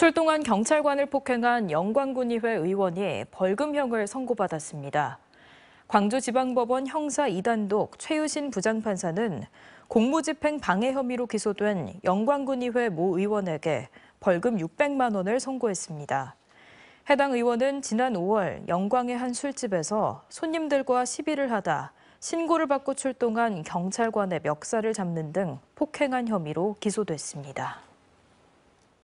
출동한 경찰관을 폭행한 영광군의회 의원이 벌금형을 선고받았습니다. 광주지방법원 형사 2단독 최유신 부장판사는 공무집행 방해 혐의로 기소된 영광군의회 모 의원에게 벌금 600만 원을 선고했습니다. 해당 의원은 지난 5월 영광의 한 술집에서 손님들과 시비를 하다 신고를 받고 출동한 경찰관의 멱살을 잡는 등 폭행한 혐의로 기소됐습니다.